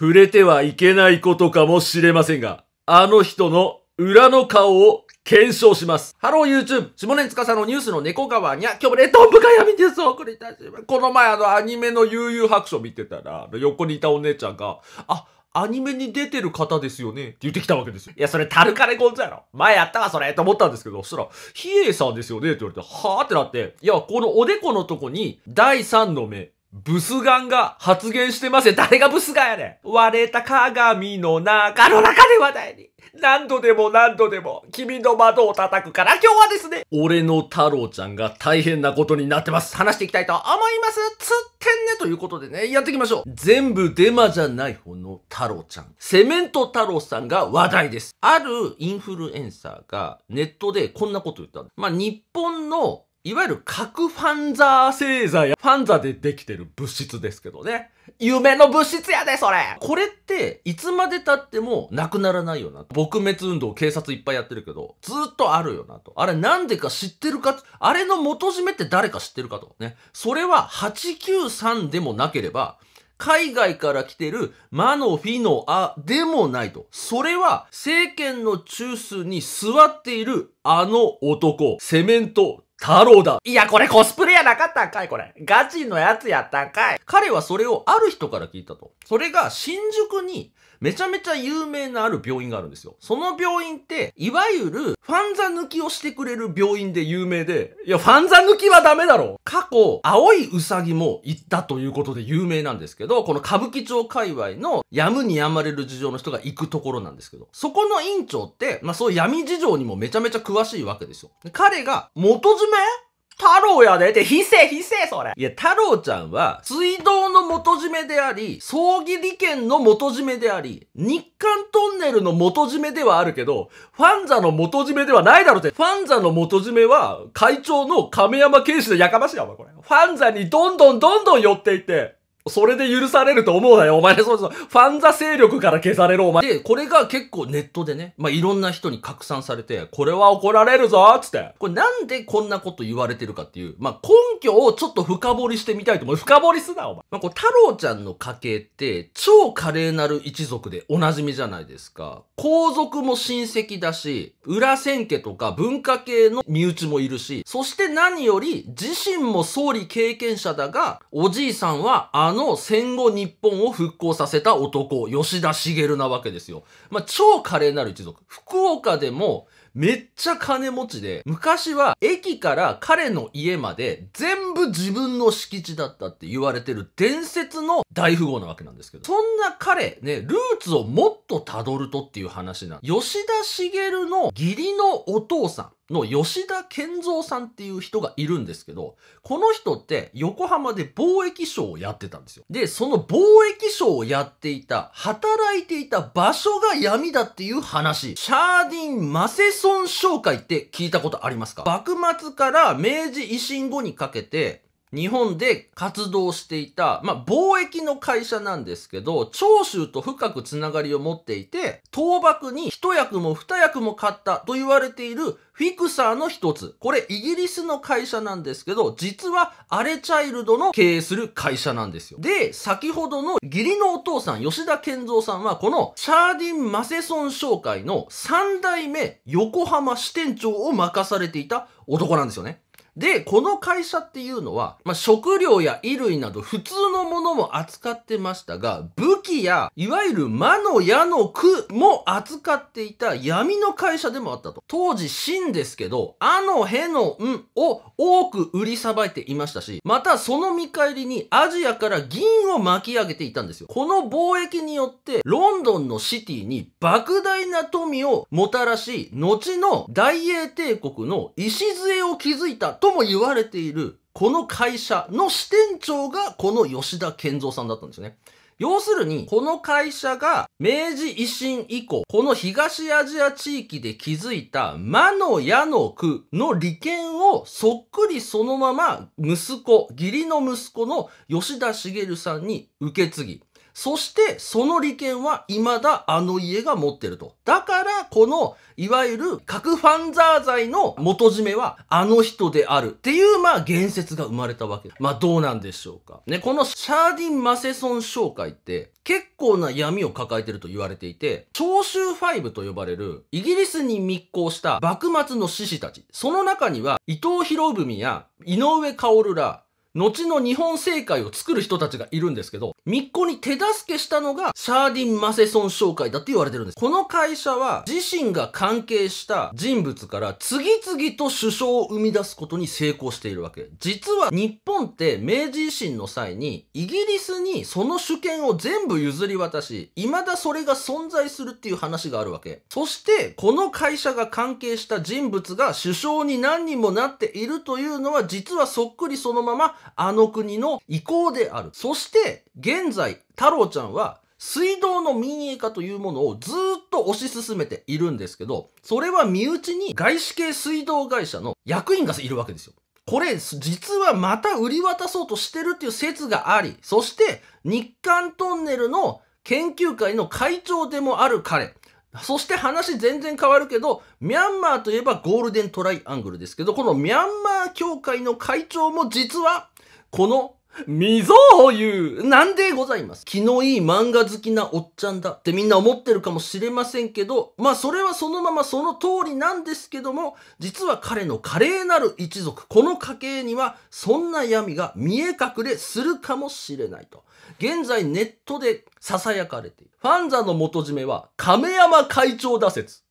触れてはいけないことかもしれませんが、あの人の裏の顔を検証します。ハロー YouTube! 下根司のニュースの猫川にゃ、今日もレトンブカヤミです。お送りいたします。この前あのアニメの悠々白書見てたら、横にいたお姉ちゃんが、あ、アニメに出てる方ですよねって言ってきたわけですよ。いや、それタルカレコンズやろ。前やったわ、それと思ったんですけど、そしたら、ヒエさんですよねって言われて、はーってなって、いや、このおでこのとこに、第3の目、ブスガンが発言してますよ。誰がブスガンやねん。割れた鏡の中の中で話題に。何度でも何度でも君の窓を叩くから今日はですね、俺の太郎ちゃんが大変なことになってます。話していきたいと思います。つってんねということでね、やっていきましょう。全部デマじゃない方の太郎ちゃん。セメント太郎さんが話題です。あるインフルエンサーがネットでこんなこと言った。まあ、日本のいわゆる核ファンザー製剤や、ファンザでできてる物質ですけどね。夢の物質やで、それこれって、いつまで経ってもなくならないよな。撲滅運動、警察いっぱいやってるけど、ずっとあるよなと。あれなんでか知ってるかあれの元締めって誰か知ってるかと。ね。それは893でもなければ、海外から来てる魔のフィのあでもないと。それは政権の中枢に座っているあの男、セメント、太郎だ。いや、これコスプレやなかったんかい、これ。ガチのやつやったんかい。彼はそれをある人から聞いたと。それが新宿にめちゃめちゃ有名なある病院があるんですよ。その病院って、いわゆる、ファンザ抜きをしてくれる病院で有名で、いや、ファンザ抜きはダメだろ過去、青いウサギも行ったということで有名なんですけど、この歌舞伎町界隈の、やむにやまれる事情の人が行くところなんですけど、そこの院長って、まあそう闇事情にもめちゃめちゃ詳しいわけですよ。彼が、元締め太郎やでって、ひせひせそれいや、太郎ちゃんは、水道の元締めであり、葬儀利権の元締めであり、日韓トンネルの元締めではあるけど、ファンザの元締めではないだろって。ファンザの元締めは、会長の亀山剣士のやかましいわ、これ。ファンザにどんどんどんどん寄っていって、それで許されると思うなよ。お前、そうそう。ファンザ勢力から消されるお前。で、これが結構ネットでね、まあ、いろんな人に拡散されて、これは怒られるぞつって。これなんでこんなこと言われてるかっていう、まあ、根去をちょっと深掘りしてみたいと思う。深掘りすな、お前。なこか太郎ちゃんの家系って、超華麗なる一族でおなじみじゃないですか。皇族も親戚だし、裏千家とか文化系の身内もいるし、そして何より自身も総理経験者だが、おじいさんはあの戦後日本を復興させた男、吉田茂なわけですよ。まあ、超華麗なる一族。福岡でも、めっちゃ金持ちで、昔は駅から彼の家まで全部自分の敷地だったって言われてる伝説の大富豪なわけなんですけど、そんな彼、ね、ルーツをもっと辿るとっていう話な吉田茂の義理のお父さん。の吉田健三さんっていう人がいるんですけど、この人って横浜で貿易商をやってたんですよ。で、その貿易商をやっていた、働いていた場所が闇だっていう話。シャーディン・マセソン商会って聞いたことありますか幕末から明治維新後にかけて、日本で活動していた、まあ、貿易の会社なんですけど、長州と深くつながりを持っていて、倒幕に一役も二役も買ったと言われているフィクサーの一つ。これイギリスの会社なんですけど、実はアレチャイルドの経営する会社なんですよ。で、先ほどの義理のお父さん、吉田健三さんは、このシャーディン・マセソン商会の三代目横浜支店長を任されていた男なんですよね。で、この会社っていうのは、まあ、食料や衣類など普通のものも扱ってましたが、武器や、いわゆる魔の矢の句も扱っていた闇の会社でもあったと。当時、真ですけど、あのへのんを多く売りさばいていましたし、またその見返りにアジアから銀を巻き上げていたんですよ。この貿易によって、ロンドンのシティに莫大な富をもたらし、後の大英帝国の礎を築いたととも言われている、この会社の支店長がこの吉田健三さんだったんですね。要するに、この会社が明治維新以降、この東アジア地域で築いた魔の矢の区の利権をそっくりそのまま息子、義理の息子の吉田茂さんに受け継ぎ、そして、その利権は未だあの家が持ってると。だから、この、いわゆる核ファンザー罪の元締めはあの人であるっていう、まあ、言説が生まれたわけ。まあ、どうなんでしょうか。ね、このシャーディン・マセソン商会って、結構な闇を抱えてると言われていて、長州ファイブと呼ばれる、イギリスに密航した幕末の志士たち、その中には、伊藤博文や井上薫ら、後の日本政界を作る人たちがいるんですけど、密航に手助けしたのがシャーディン・マセソン商会だって言われてるんです。この会社は自身が関係した人物から次々と首相を生み出すことに成功しているわけ。実は日本って明治維新の際にイギリスにその主権を全部譲り渡し、未だそれが存在するっていう話があるわけ。そしてこの会社が関係した人物が首相に何人もなっているというのは実はそっくりそのままあの国の意向である。そして現在太郎ちゃんは水道の民営化というものをずっと推し進めているんですけど、それは身内に外資系水道会社の役員がいるわけですよ。これ、実はまた売り渡そうとしてるっていう説があり、そして日韓トンネルの研究会の会長でもある彼。そして話全然変わるけど、ミャンマーといえばゴールデントライアングルですけど、このミャンマー協会の会長も実は、この未曾有なんでございます。気のいい漫画好きなおっちゃんだってみんな思ってるかもしれませんけど、まあそれはそのままその通りなんですけども、実は彼の華麗なる一族、この家系にはそんな闇が見え隠れするかもしれないと。現在ネットで囁かれている。ファンザの元締めは亀山会長打説。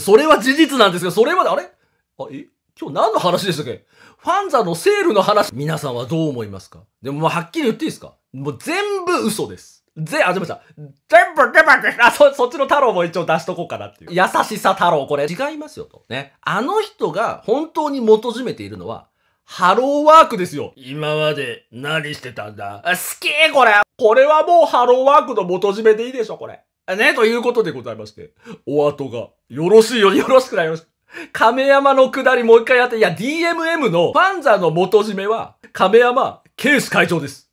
それは事実なんですが、それまで、あれあ、え今日何の話でしたっけファンザのセールの話。皆さんはどう思いますかでもはっきり言っていいですかもう全部嘘です。ぜ、あ、出ました。全部、全部、あ、そ、そっちの太郎も一応出しとこうかなっていう。優しさ太郎、これ。違いますよ、と。ね。あの人が本当に元締めているのは、ハローワークですよ。今まで何してたんだあ、好きこれこれはもうハローワークの元締めでいいでしょ、これ。ね、ということでございまして、お後がよろしいようによろしくないよろしく。亀山の下りもう一回やって、いや、DMM のファンザの元締めは、亀山、ケース会長です。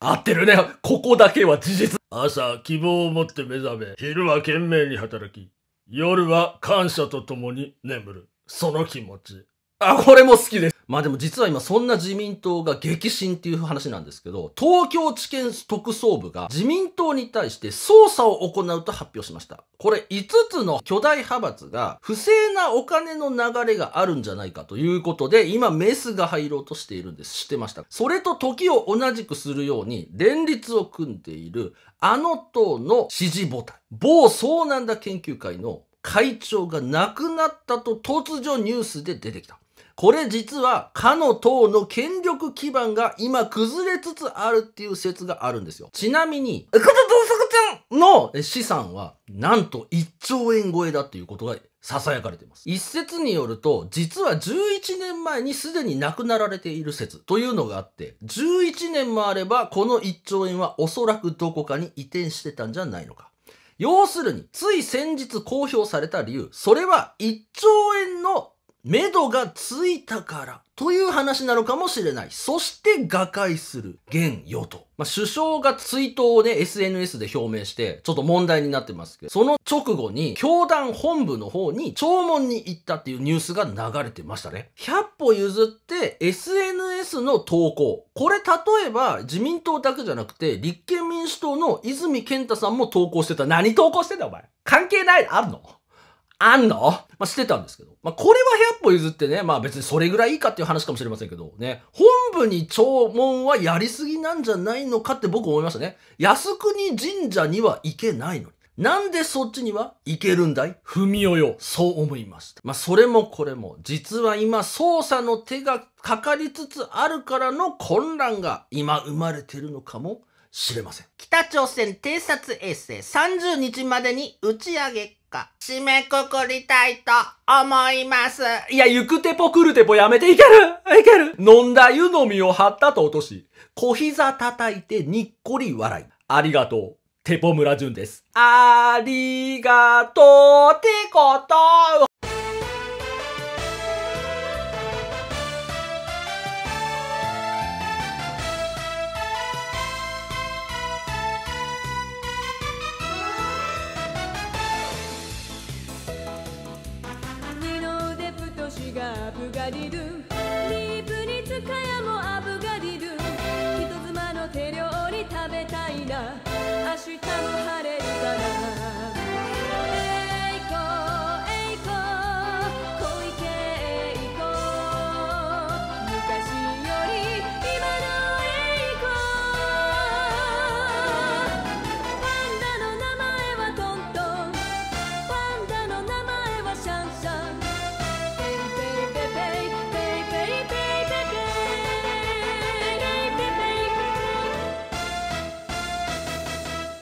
合ってるね。ここだけは事実。朝、希望を持って目覚め、昼は懸命に働き、夜は感謝と共に眠る。その気持ち。あ、これも好きです。まあでも実は今そんな自民党が激震っていう話なんですけど、東京地検特捜部が自民党に対して捜査を行うと発表しました。これ5つの巨大派閥が不正なお金の流れがあるんじゃないかということで、今メスが入ろうとしているんです。知ってました。それと時を同じくするように連立を組んでいるあの党の支持母体、某そうなんだ研究会の会長が亡くなったと突如ニュースで出てきた。これ実はかの党の権力基盤が今崩れつつあるっていう説があるんですよ。ちなみに、かのクちゃんの資産はなんと1兆円超えだっていうことが囁かれています。一説によると、実は11年前にすでに亡くなられている説というのがあって、11年もあればこの1兆円はおそらくどこかに移転してたんじゃないのか。要するに、つい先日公表された理由、それは1兆円の目処がついたからという話なのかもしれない。そして瓦解する現与党。まあ、首相が追悼をね、SNS で表明して、ちょっと問題になってますけど、その直後に、教団本部の方に弔問に行ったっていうニュースが流れてましたね。100歩譲って、SNS の投稿。これ、例えば、自民党だけじゃなくて、立憲民主党の泉健太さんも投稿してた。何投稿してんだ、お前。関係ない、あるのあんのまあ、してたんですけど。まあ、これは100歩譲ってね、まあ別にそれぐらいいいかっていう話かもしれませんけど、ね、本部に弔問はやりすぎなんじゃないのかって僕思いましたね。靖国神社には行けないのに。なんでそっちには行けるんだいみ雄よ。そう思いました。まあ、それもこれも、実は今、捜査の手がかかりつつあるからの混乱が今生まれてるのかもしれません。北朝鮮偵察衛星30日までに打ち上げか、締めくくりたいと思います。いや、行くてぽくるてぽやめていけるいける飲んだ湯飲みを張ったと落とし、小膝叩いてにっこり笑い。ありがとう。テポ村淳です。ありがとうってこと光る